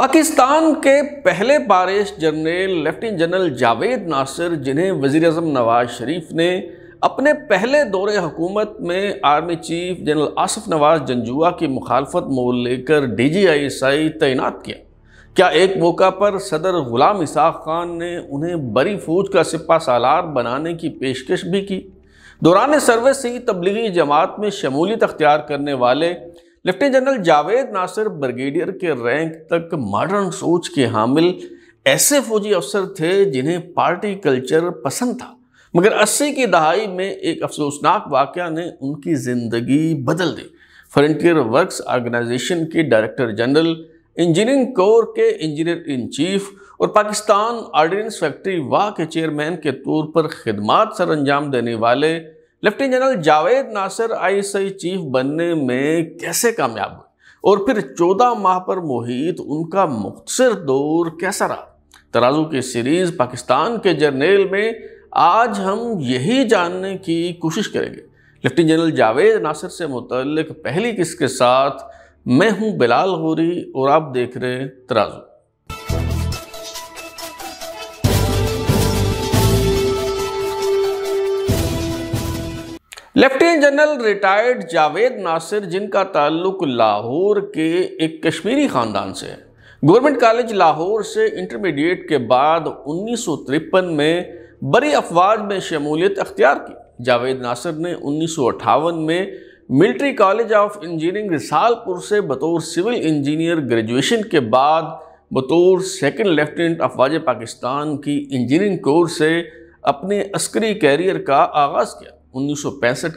पाकिस्तान के पहले पारिश general lieutenant general Javed Nasir जिन्हें वज़ी अजम नवाज शरीफ ने अपने पहले दौरे हुकूमत में army chief general Asif Nawaz Janjua की मुखालफत मोल लेकर डी जी आई एस आई तैनात किया क्या एक मौका पर सदर गुलाम इसाक खान ने उन्हें बड़ी फौज का सिपा सालार बनाने की पेशकश भी की दौरान सर्वे से ही तबलीगी जमात में शमूलियत अख्तियार करने वाले lieutenant general Javed Nasir brigadier के रैंक तक मॉडर्न सोच के हामिल ऐसे फौजी अफसर थे जिन्हें पार्टी कल्चर पसंद था मगर 80 की दहाई में एक अफसोसनाक वाक़ ने उनकी ज़िंदगी बदल दी फ्रंटियर वर्क्स ऑर्गेनाइजेशन के डायरेक्टर जनरल इंजीनियरिंग कोर के इंजीनियर इन चीफ और पाकिस्तान आर्डिनेंस फैक्ट्री वाह के चेयरमैन के तौर पर खदमात सर अंजाम देने वाले lieutenant general Javed Nasir ISI chief बनने में कैसे कामयाब हुए और फिर 14 माह पर मोहित उनका मुख्तर दौर कैसा रहा तराजू की सीरीज पाकिस्तान के जर्नेल में आज हम यही जानने की कोशिश करेंगे लेफ्टिनेंट जनरल जावेद नासिर से मुतल पहली किस्त के साथ मैं हूं बिलाल गोरी और आप देख रहे हैं तराजू lieutenant general retired Javed Nasir जिनका ताल्लुक लाहौर के एक कश्मीरी ख़ानदान से है गवर्नमेंट कॉलेज लाहौर से इंटरमीडिएट के बाद उन्नीस में बड़ी अफवाज में शमूलियत अख्तियार की जावेद नासिर ने उन्नीस में military college of engineering Risalpur से बतौर सिविल इंजीनियर ग्रेजुएशन के बाद बतौर सेकेंड लेफ्टिनेंट अफवाज पाकिस्तान की इंजीनियरिंग कोर्स से अपने अस्करी कैरियर का आगाज़ किया उन्नीस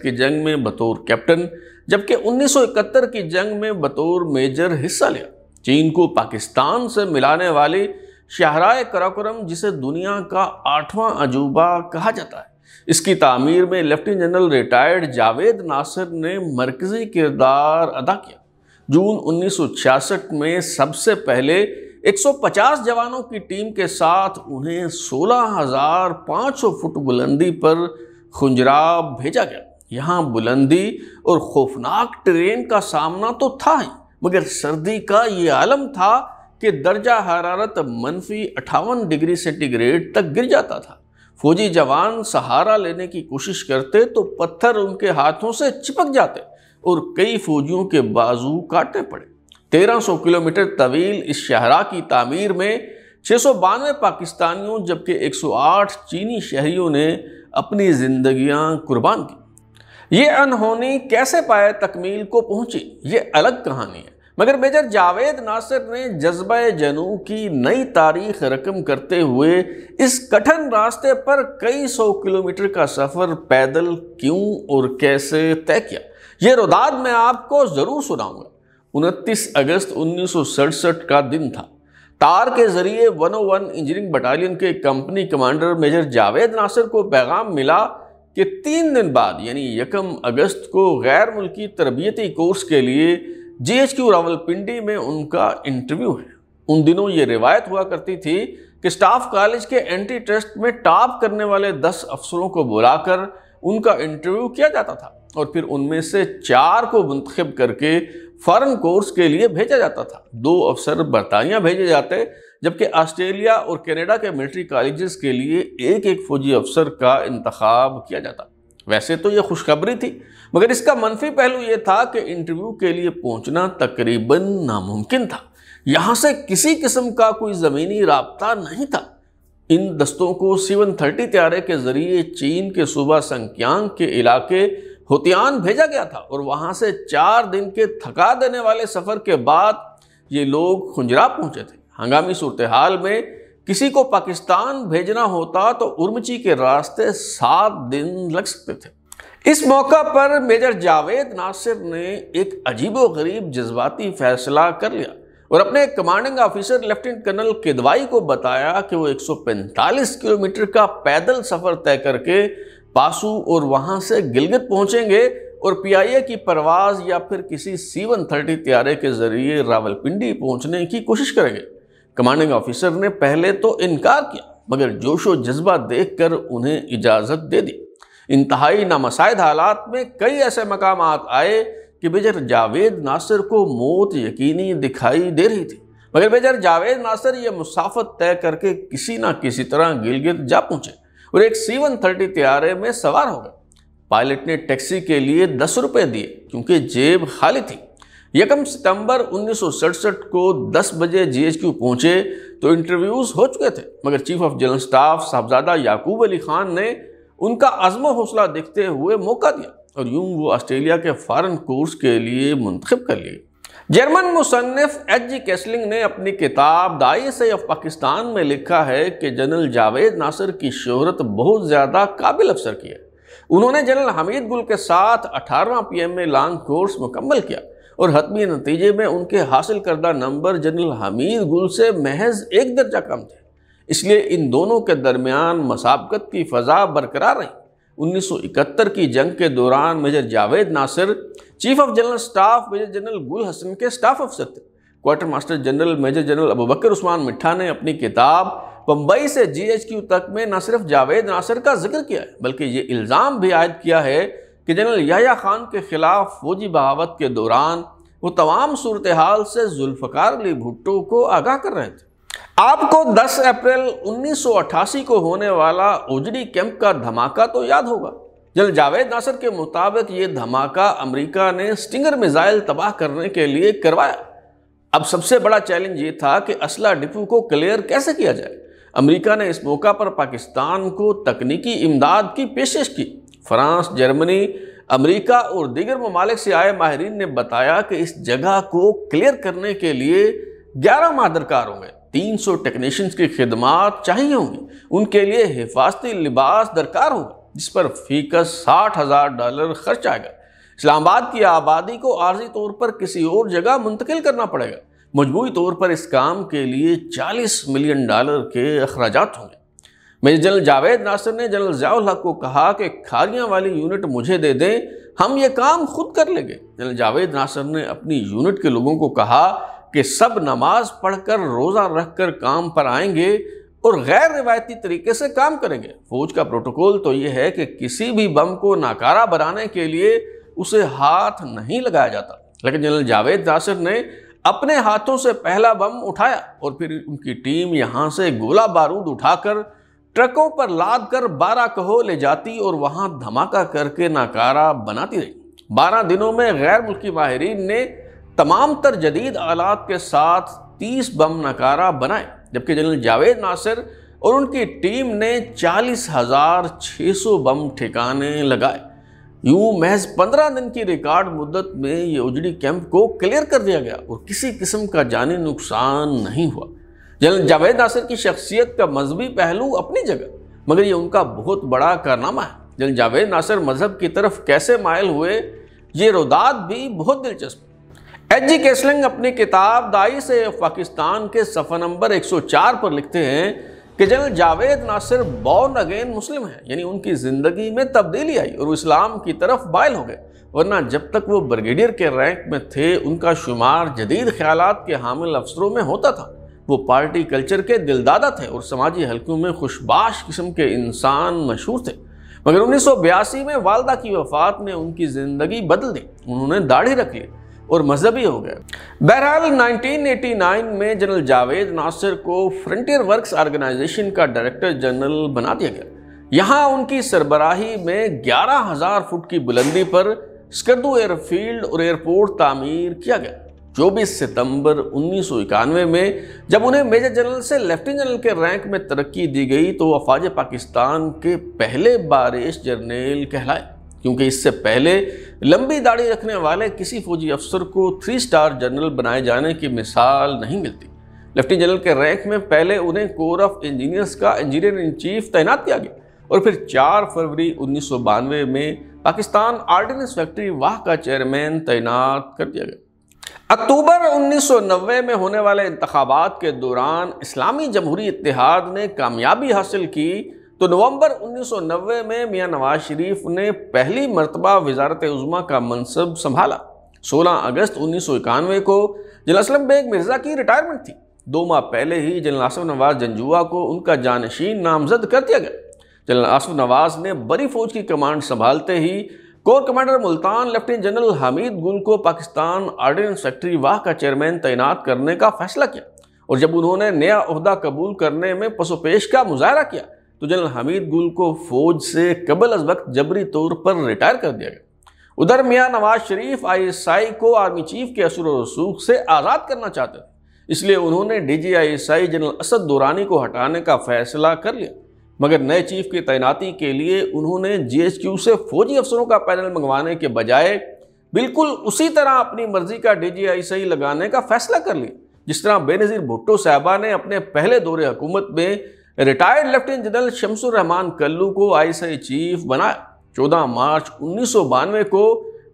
की जंग में बतौर कैप्टन जबकि 1971 की जंग में बतौर मेजर हिस्सा लिया चीन को पाकिस्तान से मिलाने वाली शाहराय कराकोरम जिसे दुनिया का आठवां अजूबा कहा जाता है इसकी तामीर में lieutenant general retired Javed Nasir ने मरकज़ी किरदार अदा किया जून 1966 में सबसे पहले 150 जवानों की टीम के साथ उन्हें 16,500 फुट बुलंदी पर खुंजराब भेजा गया यहाँ बुलंदी और खौफनाक ट्रेन का सामना तो था ही मगर सर्दी का ये आलम था कि दर्जा हरारत मनफी अठावन डिग्री सेंटीग्रेड तक गिर जाता था फौजी जवान सहारा लेने की कोशिश करते तो पत्थर उनके हाथों से चिपक जाते और कई फौजियों के बाजू काटने पड़े 1300 किलोमीटर तवील इस शहरा की तामीर में छः पाकिस्तानियों जबकि 108 चीनी शहरियों ने अपनी जिंदगियां कुर्बान की ये अनहोनी कैसे पाए तकमील को पहुंची ये अलग कहानी है मगर मेजर जावेद नासिर ने जज्ब जनू की नई तारीख रकम करते हुए इस कठिन रास्ते पर कई सौ किलोमीटर का सफ़र पैदल क्यों और कैसे तय किया ये रुदाद मैं आपको ज़रूर सुनाऊंगा उनतीस अगस्त उन्नीस का दिन था तार के जरिए 101 इंजीनियरिंग बटालियन के company commander major Javed Nasir को पैगाम मिला कि तीन दिन बाद यानी यकम अगस्त को गैर मुल्की तरबियती कोर्स के लिए जी एच क्यू रावलपिंडी में उनका इंटरव्यू है उन दिनों ये रिवायत हुआ करती थी कि स्टाफ कॉलेज के एंटी टेस्ट में टॉप करने वाले दस अफसरों को बुलाकर उनका इंटरव्यू किया जाता था और फिर उनमें से चार को मंतखब करके फॉरेन कोर्स के लिए भेजा जाता था दो अफसर बरतानिया भेजे जाते जबकि ऑस्ट्रेलिया और कनाडा के मिलिट्री कॉलेजेस के लिए एक एक फौजी अफसर का इंतखब किया जाता वैसे तो यह खुशखबरी थी मगर इसका मनफी पहलू यह था कि इंटरव्यू के लिए पहुंचना तकरीबन नामुमकिन था यहाँ से किसी किस्म का कोई ज़मीनी रबता नहीं था इन दस्तों को सेवन थर्टी त्यारे के ज़रिए चीन के सूबा संक्यांग के इलाके हुतियान भेजा गया था और वहाँ से चार दिन के थका देने वाले सफ़र के बाद ये लोग खुंजरा पहुँचे थे हंगामी सूरत हाल में किसी को पाकिस्तान भेजना होता तो उर्मची के रास्ते सात दिन लग सकते थे इस मौका पर मेजर जावेद नासिर ने एक अजीब गरीब जज्बाती फैसला कर लिया और अपने commanding officer lieutenant colonel Kidwai को बताया कि वो 145 किलोमीटर का पैदल सफ़र तय करके पासू और वहाँ से गिलगित पहुँचेंगे और पीआईए की परवाज़ या फिर किसी सी वन थर्टी त्यारे के ज़रिए रावलपिंडी पहुँचने की कोशिश करेंगे कमांडिंग ऑफिसर ने पहले तो इनकार किया मगर जोशो जज्बा देख कर उन्हें इजाज़त दे दी इंतहाई नामसायद हालात में कई ऐसे मकाम आए कि बेजर जावेद नासिर को मौत यकीनी दिखाई दे रही थी मगर बेजर जावेद नासिर ये मुसाफत तय करके किसी ना किसी तरह गिलगित जा पहुँचे और एक सी वन थर्टी तैयारे में सवार हो गए पायलट ने टैक्सी के लिए दस रुपये दिए क्योंकि जेब खाली थी यकम सितंबर उन्नीस को 10 बजे क्यू पहुंचे तो इंटरव्यूज हो चुके थे मगर chief of general staff Sahabzada Yaqub Ali Khan ने उनका आज़म हौसला देखते हुए मौका दिया और यूं वो ऑस्ट्रेलिया के फॉरन कोर्स के लिए मुंतखब कर लिए जर्मन मुसनफ एच जी कैसलिंग ने अपनी किताब दाई से ऑफ पाकिस्तान में लिखा है कि जनरल जावेद नासिर की शहरत बहुत ज़्यादा काबिल अफसर की है उन्होंने जनरल हमीद गुल के साथ अठारहवां P M A long course मुकम्मल किया और हतमी नतीजे में उनके हासिल करदा नंबर जनरल हमीद गुल से महज एक दर्जा कम थे इसलिए इन दोनों के दरमियान मसाबकत की फ़जा बरकरार रही 1971 की जंग के दौरान major Javed Nasir chief of general staff major general Gul Hassan के स्टाफ अफसर थे quarter master general major general Abubakar Usman Mitha ने अपनी किताब बम्बई से जीएचक्यू तक में न सिर्फ जावेद नासिर का जिक्र किया है बल्कि ये इल्ज़ाम भी आयद किया है कि जनरल याया खान के खिलाफ फौजी बहावत के दौरान वो तमाम सूरत हाल से जुल्फ़कार अली भुट्टो को आगाह कर रहे थे आपको 10 अप्रैल 1988 को होने वाला ओजडी कैंप का धमाका तो याद होगा जनरल जावेद नासर के मुताबिक ये धमाका अमेरिका ने स्टिंगर मिसाइल तबाह करने के लिए करवाया अब सबसे बड़ा चैलेंज ये था कि असला डिपो को क्लियर कैसे किया जाए अमेरिका ने इस मौका पर पाकिस्तान को तकनीकी इमदाद की पेशकश की फ्रांस जर्मनी अमेरिका और दीगर ममालिक से आए माहरीन ने बताया कि इस जगह को क्लियर करने के लिए ग्यारह माह दरकार होंगे 300 टेक्नीशियंस की खिदमत चाहिए होंगी उनके लिए हिफाजती लिबास दरकार होगा जिस पर फीकस साठ हज़ार डॉलर खर्च आएगा इस्लामाबाद की आबादी को आर्जी तौर पर किसी और जगह मुंतकिल करना पड़ेगा मजबूरी तौर पर इस काम के लिए 40 मिलियन डॉलर के अखराज होंगे मेजर जनरल जावेद नासिर ने जनरल ज़ियाउल हक को कहा कि खारियाँ वाली यूनिट मुझे दे दें हम ये काम खुद कर लेंगे जनरल जावेद नासिर ने अपनी यूनिट के लोगों को कहा कि सब नमाज पढ़कर रोज़ा रख कर काम पर आएंगे और गैर रिवायती तरीके से काम करेंगे फौज का प्रोटोकॉल तो ये है कि किसी भी बम को नाकारा बनाने के लिए उसे हाथ नहीं लगाया जाता लेकिन जनरल जावेद नासिर ने अपने हाथों से पहला बम उठाया और फिर उनकी टीम यहाँ से गोला बारूद उठाकर ट्रकों पर लाद कर बारह कहो ले जाती और वहाँ धमाका करके नाकारा बनाती रही बारह दिनों में गैर मुल्की माहरीन ने तमाम तर जदीद आलात के साथ तीस बम नकारा बनाए जबकि जनरल जावेद नासिर और उनकी टीम ने चालीस हज़ार छः सौ बम ठिकाने लगाए यूँ महज पंद्रह दिन की रिकॉर्ड मुद्दत में ये उजड़ी कैंप को क्लियर कर दिया गया और किसी किस्म का जानी नुकसान नहीं हुआ जनरल जावेद नासिर की शख्सियत का मजहबी पहलू अपनी जगह मगर ये उनका बहुत बड़ा कारनामा है जनरल जावेद नासिर मज़हब की तरफ कैसे मायल हुए ये रुदात भी बहुत दिलचस्प एच जी केसलिंग अपनी किताब दाई से पाकिस्तान के सफ़र नंबर 104 पर लिखते हैं कि general Javed Nasir born again Muslim हैं यानी उनकी ज़िंदगी में तब्दीली आई और इस्लाम की तरफ बायल हो गए वरना जब तक वो ब्रिगेडियर के रैंक में थे उनका शुमार जदीद ख्याल के हामिल अफसरों में होता था वो पार्टी कल्चर के दिलदादा थे और समाजी हलकों में खुशबाश किस्म के इंसान मशहूर थे मगर उन्नीस में वालदा की वफात ने उनकी ज़िंदगी बदल दी उन्होंने दाढ़ी रख ली और मजहबी हो गए बहरहाल 1989 में जनरल जावेद नासिर को फ्रंटियर वर्क्स ऑर्गेनाइजेशन का डायरेक्टर जनरल बना दिया गया यहाँ उनकी सरबराही में ग्यारह हजार फुट की बुलंदी पर स्कर्दू एयरफील्ड और एयरपोर्ट तामीर किया गया चौबीस सितंबर उन्नीस में जब उन्हें मेजर जनरल से लेफ्टिनेंट जनरल के रैंक में तरक्की दी गई तो अफवाज पाकिस्तान के पहले बारिश जर्नेल कहलाए क्योंकि इससे पहले लंबी दाढ़ी रखने वाले किसी फौजी अफसर को थ्री स्टार जनरल बनाए जाने की मिसाल नहीं मिलती लेफ्टिनेंट जनरल के रैंक में पहले उन्हें कोर ऑफ इंजीनियर्स का इंजीनियर इन चीफ तैनात किया गया और फिर 4 फरवरी उन्नीस में पाकिस्तान आर्डिनेंस फैक्ट्री वाह का चेयरमैन तैनात कर दिया गया अक्टूबर 1990 में होने वाले इंतबात के दौरान इस्लामी जमहूरी इतिहाद ने कामयाबी हासिल की तो नवंबर 1990 में मियां नवाज शरीफ ने पहली मरतबा वजारत उज़मा का मनसब संभाला 16 अगस्त उन्नीस को असलम बेग मिर्ज़ा की रिटायरमेंट थी दो माह पहले ही जनरल आसफ नवाज जंजुआ को उनका जानशीन नामजद कर दिया गया जनरल आसफ नवाज ने बड़ी फौज की कमांड संभालते ही corps commander Multan lieutenant general Hamid Gul को पाकिस्तान आर्डिनेंस फैक्ट्री वाह का चेयरमैन तैनात करने का फैसला किया और जब उन्होंने नया अहदा कबूल करने में पसोपेश का मुजाहरा किया तो जनरल हमीद गुल को फौज से कबल अज वक्त जबरी तौर पर रिटायर कर दिया गया उधर मियाँ नवाज शरीफ आईएसआई को आर्मी चीफ के असर रसूख से आज़ाद करना चाहते थे इसलिए उन्होंने D G I S I general Asad Durrani को हटाने का फैसला कर लिया मगर नए चीफ की तैनाती के लिए उन्होंने जीएचक्यू से फौजी अफसरों का पैनल मंगवाने के बजाय बिल्कुल उसी तरह अपनी मर्जी का आई लगाने का फैसला कर लिया जिस तरह बेनज़ीर भुट्टो साहबा ने अपने पहले दौरे हुकूमत में retired lieutenant general Shamsur Rahman Kallu को आईएसआई चीफ बनाया चौदह मार्च उन्नीस को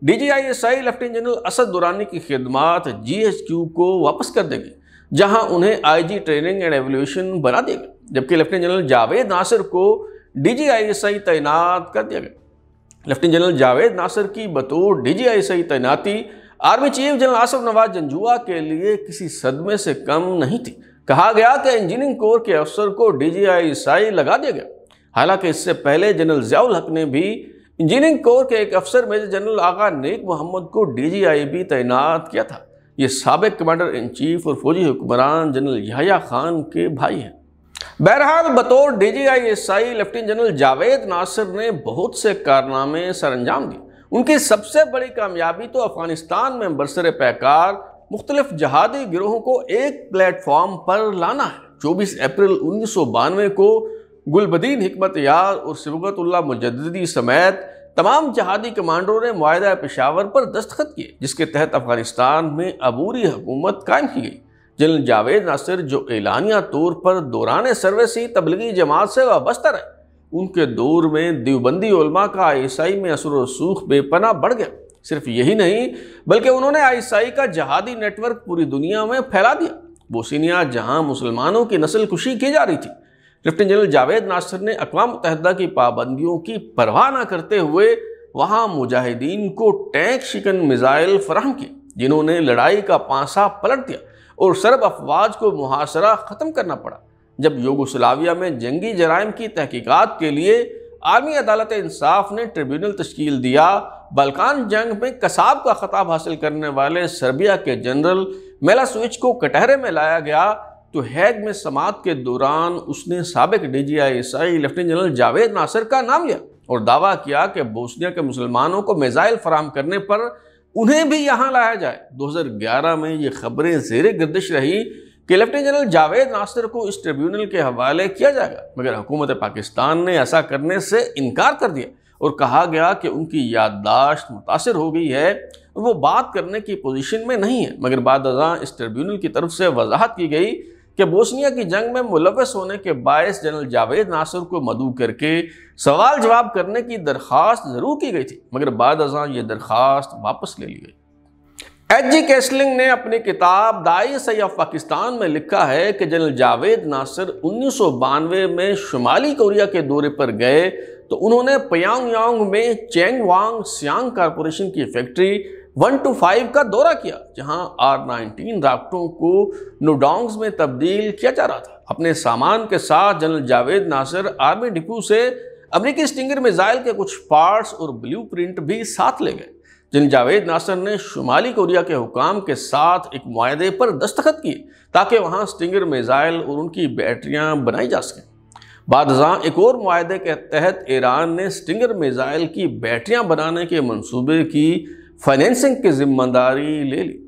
DGISI lieutenant general Asad Durrani की खिदमात जीएचक्यू को वापस कर देगी जहां उन्हें आईजी ट्रेनिंग एंड एवोल्यूशन बना दिया गया जबकि लेफ्टिनेंट जनरल जावेद नासिर को डीजीआईएसआई तैनात कर दिया गया लेफ्टिनेंट जनरल जावेद नासिर की बतौर डीजीआईएसआई तैनाती army chief general Asif Nawaz Janjua के लिए किसी सदमे से कम नहीं थी कहा गया कि इंजीनियरिंग कोर के अफसर को डीजीआई ईसाई लगा दिया गया हालांकि इससे पहले जनरल जयाउल हक ने भी इंजीनियरिंग कोर के एक अफसर मेजर जनरल आगा नेक मोहम्मद को डीजीआईबी तैनात किया था ये सबक कमांडर इन चीफ और फौजी हुक्मरान जनरल यहाया खान के भाई हैं बहरहाल बतौर D G I S I lieutenant general Javed Nasir ने बहुत से कारनामे सर अंजाम दिए उनकी सबसे बड़ी कामयाबी तो अफगानिस्तान में बरसर पैकार मुख्तलिफ जहादी गिरोहों को एक प्लेटफॉर्म पर लाना है चौबीस अप्रैल उन्नीस सौ बानवे को गुलबदीन हमत यार और सिबतुल्ला मुजदी समेत तमाम जहादी कमांडरों ने माहदा पेशावर पर दस्तखत किए जिसके तहत अफगानिस्तान में अबूरी हुकूमत कायम की गई जनरल जावेद नासिर जो एलानिया तौर पर दौरान सर्विस ही तबलीगी जमात से वाबस्ता रहे उनके दौर में देवबंदी का ईसाई में असर वसूख बेपना बढ़ गया सिर्फ यही नहीं बल्कि उन्होंने आईसाई का जहादी नेटवर्क पूरी दुनिया में फैला दिया सीनिया जहां मुसलमानों की नस्ल कुशी की जा रही थी लेफ्टिनेंट जनरल जावेद नासर ने अकवा मुतहदा की पाबंदियों की परवाह न करते हुए वहां मुजाहिदीन को टैंक शिकन मिज़ाइल फराहम किए जिन्होंने लड़ाई का पांसा पलट दिया और सरब अफवाज को मुहासरा ख़त्म करना पड़ा जब योगोसलाविया में जंगी जराइम की तहकीकत के लिए आर्मी अदालत इंसाफ ने ट्रिब्यूनल तश्कील दिया बलकान जंग में कसाब का खताब हासिल करने वाले सर्बिया के जनरल मेलासुविच को कटहरे में लाया गया तो हैग में समात के दौरान उसने सबक डी जी आई ईसाई लेफ्टिनेंट जनरल जावेद नासिर का नाम लिया और दावा किया कि बोस्निया के मुसलमानों को मिज़ाइल फराम करने पर उन्हें भी यहाँ लाया जाए 2011 में ये खबरें जेर गर्दिश रही कि लेफ्टिनेंट जनरल जावेद नासिर को इस ट्रिब्यूनल के हवाले किया जाएगा मगर हुकूमत पाकिस्तान ने ऐसा करने से इनकार कर दिया और कहा गया कि उनकी याददाश्त मुतासर हो गई है वो बात करने की पोजीशन में नहीं है मगर बाद इस ट्रिब्यूनल की तरफ से वजाहत की गई कि बोस्निया की जंग में मुलवस होने के बायस जनरल जावेद नासर को मदू करके सवाल जवाब करने की दरख्वास्त ज़रूर की गई थी मगर बाद ये दरख्वास्त वापस ले ली गई एच जी कैसलिंग ने अपनी किताब दाई सैफ पाकिस्तान में लिखा है कि जनरल जावेद नासिर उन्नीस में शुमाली कोरिया के दौरे पर गए तो उन्होंने पयांग में चेंग वांग सियांग कारपोरेशन की फैक्ट्री वन टू फाइव का दौरा किया जहां आर नाइनटीन राफ्टों को नोडोंग्स में तब्दील किया जा रहा था अपने सामान के साथ general Javed Nasir army depot से अमरीकी स्टिंगर मिसाइल के कुछ पार्ट्स और प्रिंट भी साथ ले गए जिन जावेद नासर ने शुमाली कोरिया के हुकाम के साथ एक माहदे पर दस्तखत किए ताकि वहाँ स्टिंगर मिज़ाइल और उनकी बैटरियाँ बनाई जा सकें बादजा एक और माहे के तहत ईरान ने स्टिंगर मिज़ाइल की बैटरियां बनाने के मंसूबे की फाइनेंसिंग की जिम्मेदारी ले ली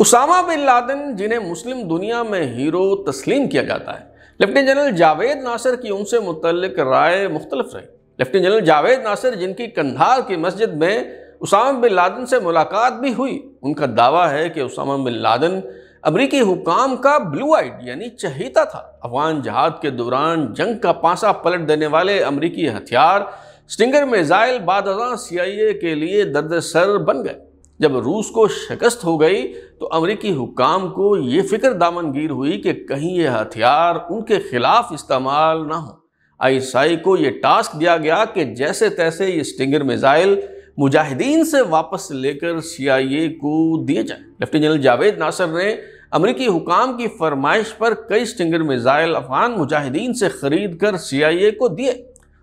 उसामा बिन लादन जिन्हें मुस्लिम दुनिया में हीरो तस्लीम किया जाता है लेफ्टिनेंट जनरल जावेद नासिर की उनसे मुतलक राय मुख्तलफ रही लेफ्टिनेंट जनरल जावेद नासिर जिनकी कंधार की मस्जिद में उसामा बिन लादन से मुलाकात भी हुई उनका दावा है कि उसामा बिन लादन अमरीकी हुकाम का ब्लू आइट यानी चहेता था अफगान जहाद के दौरान जंग का पासा पलट देने वाले अमरीकी हथियार स्टिंगर मेजाइल बाद सी आई ए के लिए दर्द सर बन गए जब रूस को शिकस्त हो गई तो अमरीकी हुकाम को ये फिक्र दामनगीर हुई कि कहीं ये हथियार उनके खिलाफ इस्तेमाल ना हो आईएसआई को ये टास्क दिया गया कि जैसे तैसे ये स्टिंगर मिज़ाइल मुजाहिदीन से वापस लेकर सीआईए को दिए जाए लेफ्टिनेंट जनरल जावेद नासर ने अमरीकी हुकाम की फरमाइश पर कई स्टिंगर मिज़ाइल अफगान मुजाहिदीन से ख़रीद कर सी आई ए को दिए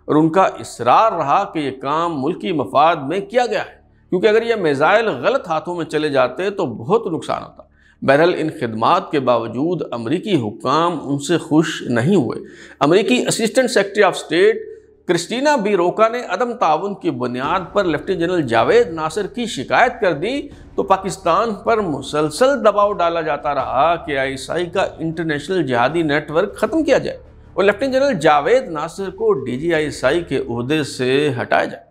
और उनका इसरार रहा कि यह काम मुल्की मफाद में किया गया है क्योंकि अगर यह मिज़ाइल गलत हाथों में चले जाते तो बहुत नुकसान होता बहरहाल इन खदमात के बावजूद अमरीकी हुकाम उनसे खुश नहीं हुए अमरीकी assistant secretary of state Christina बीरोका ने अदम ताउन की बुनियाद पर लेफ्टिनेंट जनरल जावेद नासिर की शिकायत कर दी तो पाकिस्तान पर मुसलसल दबाव डाला जाता रहा कि आईएसआई का इंटरनेशनल जिहादी नेटवर्क ख़त्म किया जाए और लेफ्टिनेंट जनरल जावेद नासिर को डी जी आई एस आई के अहदे से हटाया जाए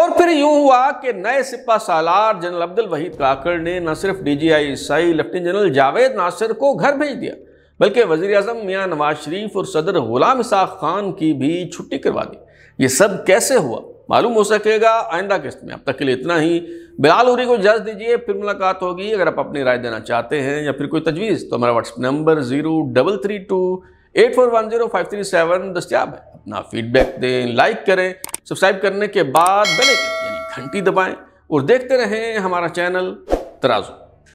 और फिर यूं हुआ कि नए सिपा सालार जनरल अब्दुल वहीद काकड़ ने न सिर्फ D G I S I lieutenant general Javed Nasir को घर भेज दिया बल्कि वज़ी अजम मियाँ नवाज शरीफ और सदर ग़ुलाम साख खान की भी छुट्टी करवा दी ये सब कैसे हुआ मालूम हो सकेगा आइंदा किस्त में अब तक के लिए इतना ही बिलाल उरी को इजाज दीजिए फिर मुलाकात होगी अगर आप अपनी राय देना चाहते हैं या फिर कोई तजवीज़ तो हमारा WhatsApp number zero double three two eight four one zero five three seven दस्तियाब है अपना फीडबैक दें लाइक करें सब्सक्राइब करने के बाद बने घंटी दबाएँ और देखते रहें हमारा चैनल तराजू